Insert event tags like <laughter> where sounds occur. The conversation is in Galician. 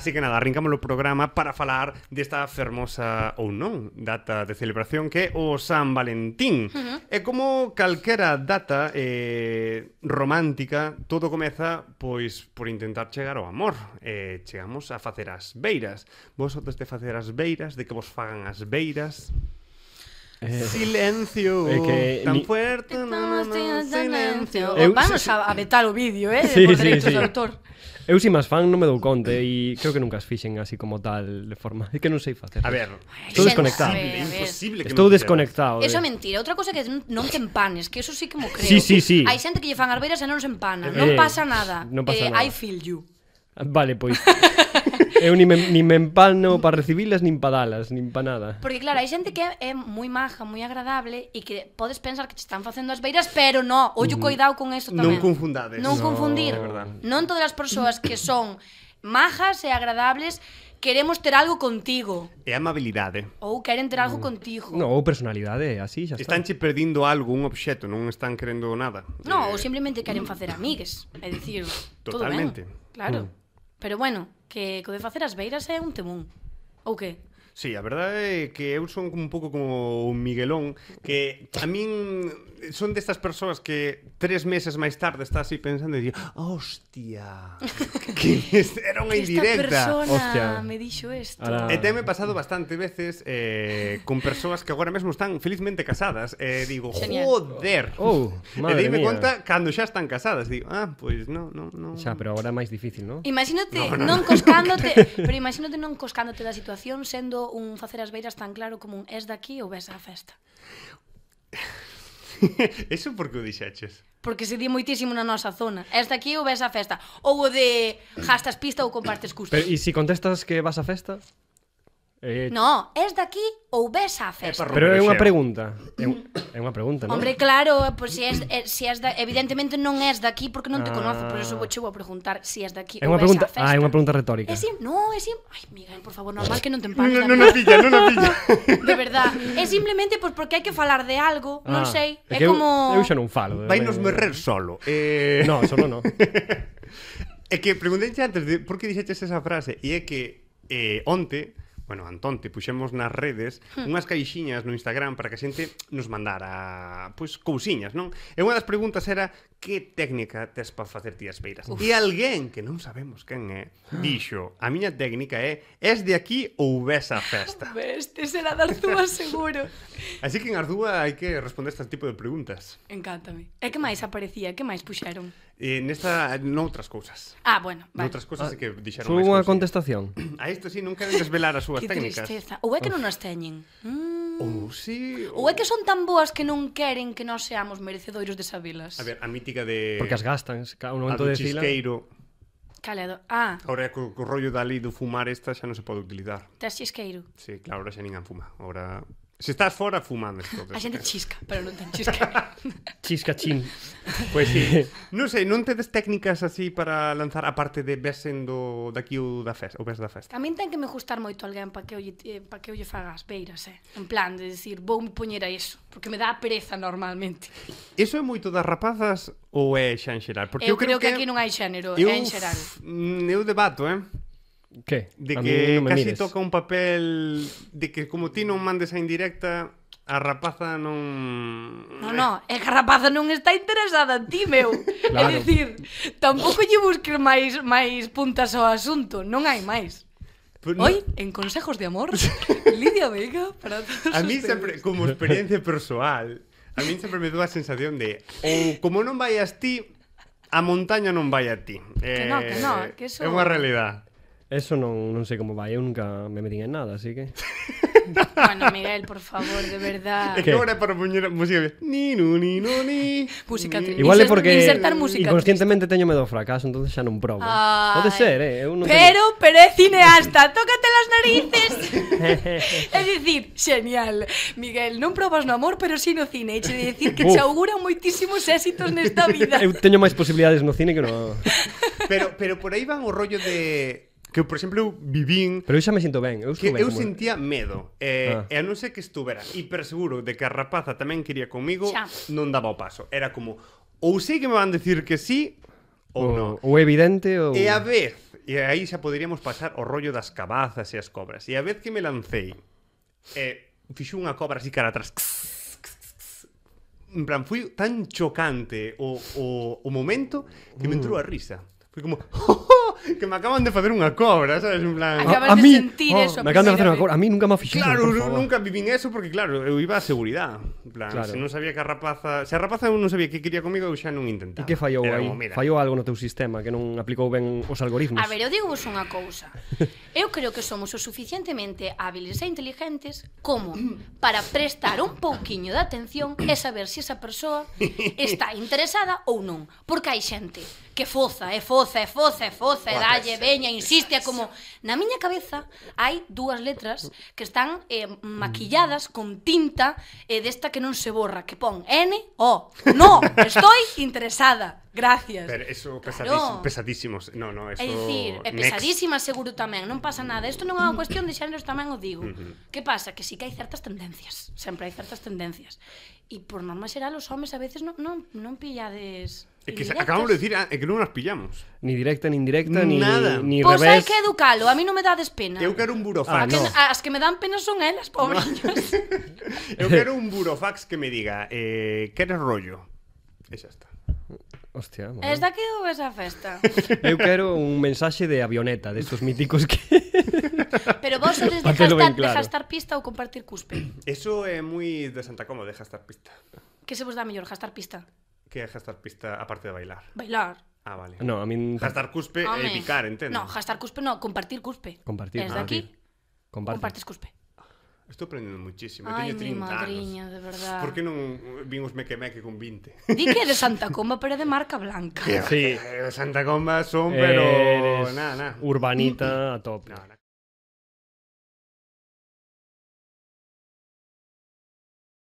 Así que nada, arrancamos o programa para falar desta fermosa ou non data de celebración que é o San Valentín. Uh -huh. E como calquera data eh, romántica, todo comeza pois por intentar chegar ao amor. Eh, chegamos a facer as beiras. Vos sotes de facer as beiras, de que vos fagan as beiras? Eh, silencio, eh, que tan ni... fuerte, no, no, no, silencio. Eu, Vamos a, a vetar o vídeo, eh, sí, por dereitos sí, sí. autor. Eu si máis fan non me dou conta e creo que nunca as fixen así como tal de forma é que non sei facer. A ver, estou desconectado. É imposible que Estou desconectado. Eso é mentira. Outra cousa que non te empanes, que eso sí que mo creo. Sí, sí, sí. Hai xente que lle fan arbeiras e non se empana. Eh, non pasa nada. Non pasa eh, nada. I feel you. Ah, vale, pois. <laughs> Eu nin me, ni me empalno para recibilas, nin para dalas, nin para nada. Porque claro, hai xente que é moi maja, moi agradable e que podes pensar que te están facendo as beiras, pero no, ollo coidado con eso tamén. Non confundades. Non no, confundir. Non todas as persoas que son majas e agradables queremos ter algo contigo. É amabilidade. Ou queren ter algo mm. contigo. No, ou personalidade, así xa está. Están che perdindo algo, un obxeto, non están querendo nada. No, eh... ou simplemente queren facer amigues. É dicir, Totalmente. todo ben. Claro. Mm. Pero bueno, que co de facer as beiras é un temún. Ou que? Sí, a verdade é que eu son un pouco como un Miguelón que a min son destas persoas que tres meses máis tarde está así pensando e digo, hostia, <laughs> que <laughs> era unha indirecta. Esta persona hostia. me dixo isto. E teme pasado bastante veces eh, con persoas que agora mesmo están felizmente casadas e eh, digo, Genial. joder. Oh, <laughs> e dime mía. conta cando xa están casadas. Digo, ah, pois pues no, no, no. Xa, pero agora é máis difícil, non? Imagínate no, no, non coscándote, pero imagínate non coscándote da situación sendo un facer as beiras tan claro como un es daqui ou ves a festa. <laughs> Eso porque o dixaches? Porque se di moitísimo na nosa zona. Es daqui ou ves a festa. Ou o de gastas pista ou compartes custos. Pero, e se si contestas que vas a festa? Eh, no, es daqui ou ves a eh, festa. Pero é unha pregunta. É, unha pregunta, non? Hombre, claro, pois pues, se si es, eh, si es de, evidentemente non es daqui porque non te ah. conozo, por eso vou vou a preguntar se si es daqui é ou ves pregunta, a festa. Ah, é unha pregunta retórica. É sim, no, é sim. Ai, Miguel, por favor, normal que non te empanes. Non, non, non pilla, non pilla. <laughs> de verdad, é simplemente pois pues, porque hai que falar de algo, ah, non sei, é, é como eu, eu xa non falo. Eh, Vainos me rer solo. Eh, <laughs> no, solo no. <laughs> é que pregunté antes de por que dixetes esa frase e é que eh, onte bueno, Antón, te puxemos nas redes hmm. unhas caixiñas no Instagram para que a xente nos mandara pois cousiñas, non? E unha das preguntas era que técnica tes para facer ti as peiras. Uf. E alguén, que non sabemos quen é, <gasps> dixo, a miña técnica é es de aquí ou ves a festa. <laughs> te será das túas seguro. <laughs> Así que en Ardúa hai que responder este tipo de preguntas. Encántame. E que máis aparecía? Que máis puxeron? Eh, nesta, noutras cousas. Ah, bueno, vale. Noutras cousas ah, que dixeron máis. Foi unha contestación. <clears throat> A isto sí, nunca queren desvelar as súas técnicas. Tristeza. Ou é que non as teñen. Mm. Ou si... Ou... ou é que son tan boas que non queren que nós seamos merecedoiros de sabelas. A ver, a mítica de... Porque as gastan, cada un momento de fila... Chisqueiro. Caledo. Ah. Ahora co, co rollo dali do fumar esta xa non se pode utilizar. as chisqueiro. Sí, claro, ahora xa ninguén fuma. Ahora... Se estás fora, fumando. A xente chisca, pero non ten chisca. <laughs> chis cachín. Pois <laughs> pues, sí. non sei, non tedes técnicas así para lanzar a parte de ves do daqui o da festa, o ves da festa. A min ten que me gustar moito alguén para que olle eh, para que olle fagas beiras, eh. En plan de decir, vou me poñer a iso, porque me dá pereza normalmente. Eso é moito das rapazas ou é xa en xeral? Porque eu, eu creo, creo que, que aquí non hai xénero, eu, é en xeral. Eu debato, eh. Que? De a que casi mires. toca un papel de que como ti non mandes a indirecta a rapaza non... Non, non, é que a rapaza non está interesada en ti, meu. <laughs> claro. É dicir, tampouco lle busques máis máis puntas ao asunto, non hai máis. Hoy, no. en Consejos de Amor, <laughs> Lidia Vega para todos A mí ustedes. sempre, como experiencia persoal, a mí sempre me dou a sensación de ou como non vai a ti, a montaña non vai a ti. Que eh, non, que non, que eso... É unha realidade. Eso non, non sei como vai, eu nunca me metín en nada, así que... <laughs> bueno, Miguel, por favor, de verdad. Es que ahora para poner música ni ni ni no ni. Música triste. Igual es porque insertar música inconscientemente teño medo do fracaso, entonces xa non probo. Ay. Pode ser, eh, eu non Pero tengo... pero é cineasta, tócate las narices. é <laughs> dicir, genial. Miguel, non probas no amor, pero si sí no cine, e che de dicir que te che auguran moitísimos éxitos nesta <laughs> vida. eu teño máis posibilidades no cine que no <laughs> Pero pero por aí van o rollo de Que, por exemplo, eu vivín... Pero eu xa me sinto ben. Eu, que ben, eu como... sentía medo. Eh, ah. E a non ser que estuvera hiperseguro de que a rapaza tamén quería comigo, xa. non daba o paso. Era como, ou sei que me van decir que sí, ou, non. Ou evidente, ou... E a vez, e aí xa poderíamos pasar o rollo das cabazas e as cobras. E a vez que me lancei, eh, fixo unha cobra así cara atrás... en plan, foi tan chocante o, o, o momento que me entrou a mm. risa. Foi como... <laughs> que me acaban de facer unha cobra, sabes, en plan... a, a mí, oh, eso. Me acaban de facer unha cobra, a mí nunca me fixeron, Claro, nunca vivín eso porque, claro, eu iba a seguridade. En plan, claro. se non sabía que a rapaza... Se a rapaza eu non sabía que quería comigo, eu xa non intentaba. E que fallou aí? Fallou algo no teu sistema que non aplicou ben os algoritmos? A ver, eu digo vos unha cousa. <laughs> Eu creo que somos o suficientemente hábiles e inteligentes como para prestar un pouquiño de atención e saber se si esa persoa <laughs> está interesada ou non. Porque hai xente que foza, e foza, e foza, e foza, e dalle, veña, insiste, como... Na miña cabeza hai dúas letras que están eh, maquilladas con tinta eh, desta que non se borra, que pon N-O. No, estoy interesada. Gracias. Pero eso pesadísimo, claro. pesadísimos. No, no, eso É dicir, é pesadísima next. seguro tamén, non pasa nada. Isto non é unha cuestión de xéneros, tamén o digo. Uh -huh. Que pasa? Que sí que hai certas tendencias. Sempre hai certas tendencias. E por norma xeral os homes a veces non non non pillades Es que indirectos. acabamos de decir é ah, que non nos pillamos. Ni directa, ni indirecta, ni, Nada. ni Pois hai revés. que educalo, a mí non me dades pena. Eu quero un burofax. Ah, no. As que me dan pena son elas, pobriños. <laughs> Eu quero un burofax que me diga, eh, eres rollo? E xa está. Hostia, bueno. Es daqui ou esa festa? <laughs> Eu quero un mensaxe de avioneta, destos míticos que... <laughs> Pero vos sodes de hashtag, claro. claro. estar pista ou compartir cuspe. Eso é moi de Santa Coma, deja estar pista. Que se vos dá mellor, hashtag pista? Que é gastar pista, aparte de bailar. Bailar. Ah, vale. No, a min... Gastar cuspe é e picar, entendo. No, gastar cuspe no, compartir cuspe. Compartir. Desde ah, aquí, compartir. compartes cuspe. Estou aprendendo muchísimo. Ai, teño 30 madriña, anos. de verdad. Por que non vin os meque-meque con 20? Di que é de Santa Comba, pero é de marca blanca. <laughs> Sí. Eh, de Santa Comba son, pero... Eres na, na. urbanita a top. Na, na.